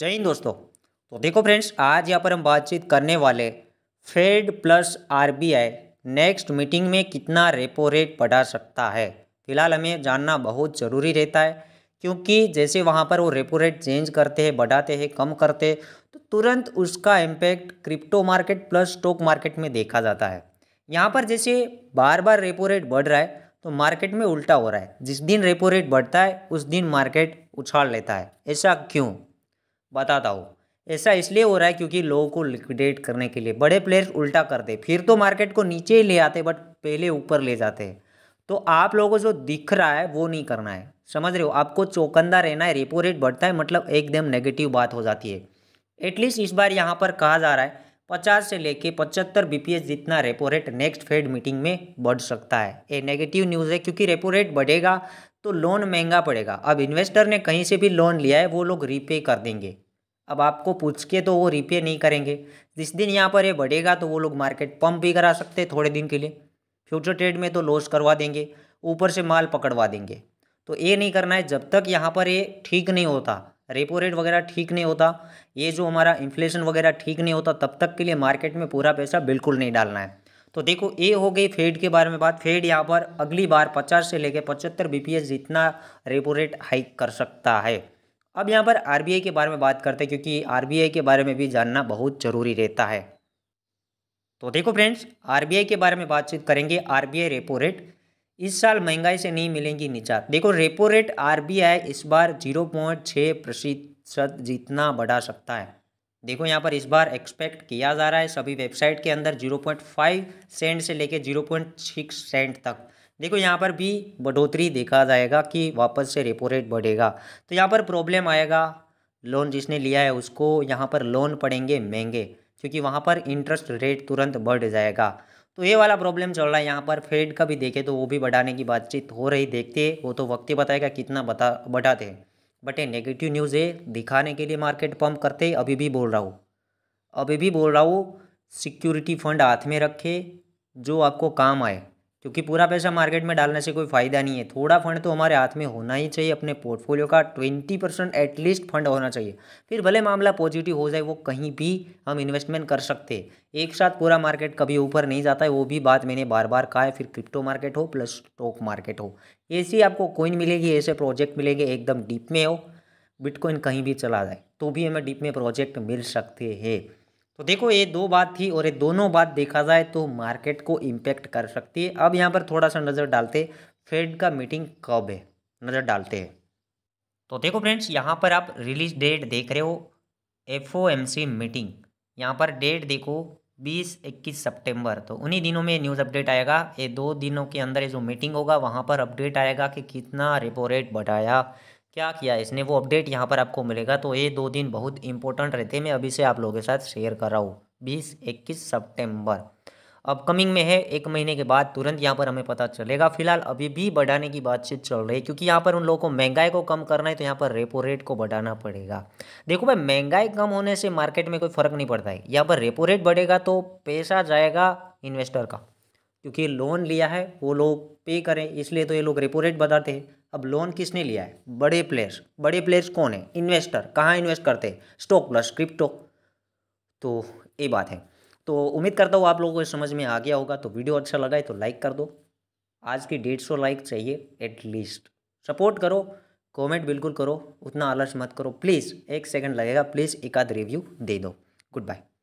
जय हिंद दोस्तों तो देखो फ्रेंड्स आज यहाँ पर हम बातचीत करने वाले Fed plus RBI next meeting में कितना रेपो रेट बढ़ा सकता है फिलहाल हमें जानना बहुत ज़रूरी रहता है क्योंकि जैसे वहाँ पर वो रेपो रेट चेंज करते हैं बढ़ाते हैं कम करते हैं तो तुरंत उसका impact crypto market plus stock market में देखा जाता है यहाँ पर जैसे बार बार रेपो रेट बढ़ रहा है तो मार्केट में उल्टा हो रहा है जिस दिन रेपो रेट बढ़ता है उस दिन मार्केट उछाल लेता है ऐसा क्यों बताता हूँ ऐसा इसलिए हो रहा है क्योंकि लोगों को लिक्विडेट करने के लिए बड़े प्लेयर्स उल्टा करते फिर तो मार्केट को नीचे ही ले आते बट पहले ऊपर ले जाते तो आप लोगों को जो दिख रहा है वो नहीं करना है समझ रहे हो आपको चौकंदा रहना है रेपो रेट बढ़ता है मतलब एकदम नेगेटिव बात हो जाती है एटलीस्ट इस बार यहाँ पर कहा जा रहा है पचास से लेके पचहत्तर बी जितना repo rate next Fed meeting में बढ़ सकता है ये नेगेटिव न्यूज़ है क्योंकि रेपो रेट बढ़ेगा तो लोन महंगा पड़ेगा अब इन्वेस्टर ने कहीं से भी लोन लिया है वो लोग रीपे कर देंगे अब आपको पूछ के तो वो रिपे नहीं करेंगे जिस दिन यहाँ पर ये बढ़ेगा तो वो लोग मार्केट पंप भी करा सकते हैं थोड़े दिन के लिए फ्यूचर ट्रेड में तो लॉस करवा देंगे ऊपर से माल पकड़वा देंगे तो ये नहीं करना है जब तक यहाँ पर ये ठीक नहीं होता रेपो रेट वगैरह ठीक नहीं होता ये जो हमारा इन्फ्लेशन वगैरह ठीक नहीं होता तब तक के लिए मार्केट में पूरा पैसा बिल्कुल नहीं डालना है तो देखो ये हो गई फेड के बारे में बात फेड यहाँ पर अगली बार 50 से लेकर 75 बीपीएस जितना रेपो रेट हाइक कर सकता है अब यहाँ पर आर के बारे में बात करते हैं क्योंकि आर के बारे में भी जानना बहुत ज़रूरी रहता है तो देखो फ्रेंड्स आर के बारे में बातचीत करेंगे आर रेपो रेट इस साल महंगाई से नहीं मिलेंगी निजात देखो रेपो रेट आर इस बार जीरो पॉइंट छः प्रतिशत जितना बढ़ा सकता है देखो यहाँ पर इस बार एक्सपेक्ट किया जा रहा है सभी वेबसाइट के अंदर जीरो पॉइंट फाइव सेंट से लेकर जीरो पॉइंट सिक्स सेंट तक देखो यहाँ पर भी बढ़ोतरी देखा जाएगा कि वापस से रेपो रेट बढ़ेगा तो यहाँ पर प्रॉब्लम आएगा लोन जिसने लिया है उसको यहाँ पर लोन पड़ेंगे महंगे क्योंकि वहाँ पर इंटरेस्ट रेट तुरंत बढ़ जाएगा तो ये वाला प्रॉब्लम चल रहा है यहाँ पर फेड का भी देखे तो वो भी बढ़ाने की बातचीत हो रही देखते वो तो वक्त ही बताएगा कितना बता बढ़ाते बट ये नेगेटिव न्यूज़ है दिखाने के लिए मार्केट पम्प करते अभी भी बोल रहा हूँ अभी भी बोल रहा हूँ सिक्योरिटी फंड हाथ में रखे जो आपको काम आए क्योंकि पूरा पैसा मार्केट में डालने से कोई फ़ायदा नहीं है थोड़ा फंड तो हमारे हाथ में होना ही चाहिए अपने पोर्टफोलियो का ट्वेंटी परसेंट एटलीस्ट फंड होना चाहिए फिर भले मामला पॉजिटिव हो जाए वो कहीं भी हम इन्वेस्टमेंट कर सकते हैं एक साथ पूरा मार्केट कभी ऊपर नहीं जाता है वो भी बात मैंने बार बार कहा है फिर क्रिप्टो मार्केट हो प्लस स्टॉक मार्केट हो ऐसी आपको कोइन मिलेगी ऐसे प्रोजेक्ट मिलेंगे एकदम डीप में हो बिटकॉइन कहीं भी चला जाए तो भी हमें डीप में प्रोजेक्ट मिल सकते हैं तो देखो ये दो बात थी और ये दोनों बात देखा जाए तो मार्केट को इम्पेक्ट कर सकती है अब यहाँ पर थोड़ा सा नज़र डालते फेड का मीटिंग कब है नज़र डालते हैं तो देखो फ्रेंड्स यहाँ पर आप रिलीज डेट देख रहे हो एफओएमसी मीटिंग यहाँ पर डेट देखो बीस इक्कीस सितंबर तो उन्हीं दिनों में न्यूज़ अपडेट आएगा ये दो दिनों के अंदर ये जो मीटिंग होगा वहाँ पर अपडेट आएगा कि कितना रेपो रेट बढ़ाया क्या किया इसने वो अपडेट यहाँ पर आपको मिलेगा तो ये दो दिन बहुत इंपॉर्टेंट रहते हैं मैं अभी से आप लोगों के साथ शेयर कर रहा हूँ बीस इक्कीस सेप्टेम्बर अपकमिंग में है एक महीने के बाद तुरंत यहाँ पर हमें पता चलेगा फिलहाल अभी भी बढ़ाने की बातचीत चल रही है क्योंकि यहाँ पर उन लोगों को महंगाई को कम करना है तो यहाँ पर रेपो रेट को बढ़ाना पड़ेगा देखो भाई महंगाई कम होने से मार्केट में कोई फर्क नहीं पड़ता है यहाँ पर रेपो रेट बढ़ेगा तो पैसा जाएगा इन्वेस्टर का क्योंकि लोन लिया है वो लोग पे करें इसलिए तो ये लोग रेपो रेट बताते हैं अब लोन किसने लिया है बड़े प्लेयर्स बड़े प्लेयर्स कौन है इन्वेस्टर कहाँ इन्वेस्ट करते हैं स्टॉक प्लस क्रिप्टो तो ये बात है तो उम्मीद करता हूँ आप लोगों को समझ में आ गया होगा तो वीडियो अच्छा लगा है तो लाइक कर दो आज की डेढ़ सौ लाइक चाहिए एटलीस्ट सपोर्ट करो कमेंट बिल्कुल करो उतना आलस मत करो प्लीज़ एक सेकंड लगेगा प्लीज़ एक आध रिव्यू दे दो गुड बाय